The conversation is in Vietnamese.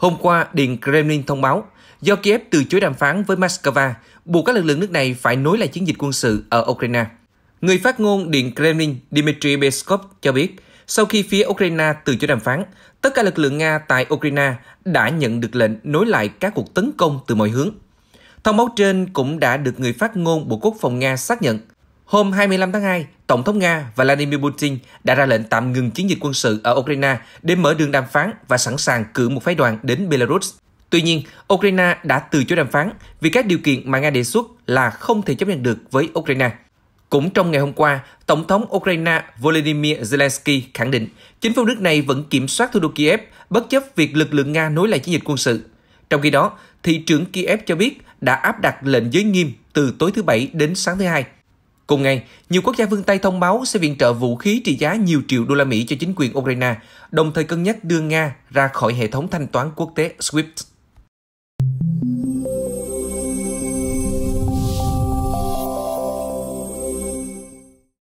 Hôm qua, Điện Kremlin thông báo, do Kiev từ chối đàm phán với Moscow, buộc các lực lượng nước này phải nối lại chiến dịch quân sự ở Ukraine. Người phát ngôn Điện Kremlin Dmitry Peskov cho biết, sau khi phía Ukraine từ chối đàm phán, tất cả lực lượng Nga tại Ukraine đã nhận được lệnh nối lại các cuộc tấn công từ mọi hướng. Thông báo trên cũng đã được người phát ngôn Bộ Quốc phòng Nga xác nhận. Hôm 25 tháng 2, Tổng thống Nga Vladimir Putin đã ra lệnh tạm ngừng chiến dịch quân sự ở Ukraine để mở đường đàm phán và sẵn sàng cử một phái đoàn đến Belarus. Tuy nhiên, Ukraine đã từ chối đàm phán vì các điều kiện mà Nga đề xuất là không thể chấp nhận được với Ukraine. Cũng trong ngày hôm qua, Tổng thống Ukraine Volodymyr Zelensky khẳng định chính phủ nước này vẫn kiểm soát thủ đô Kiev bất chấp việc lực lượng Nga nối lại chiến dịch quân sự. Trong khi đó, thị trưởng Kiev cho biết đã áp đặt lệnh giới nghiêm từ tối thứ Bảy đến sáng thứ Hai – Cùng ngày, nhiều quốc gia phương Tây thông báo sẽ viện trợ vũ khí trị giá nhiều triệu đô la Mỹ cho chính quyền Ukraine, đồng thời cân nhắc đưa Nga ra khỏi hệ thống thanh toán quốc tế SWIFT.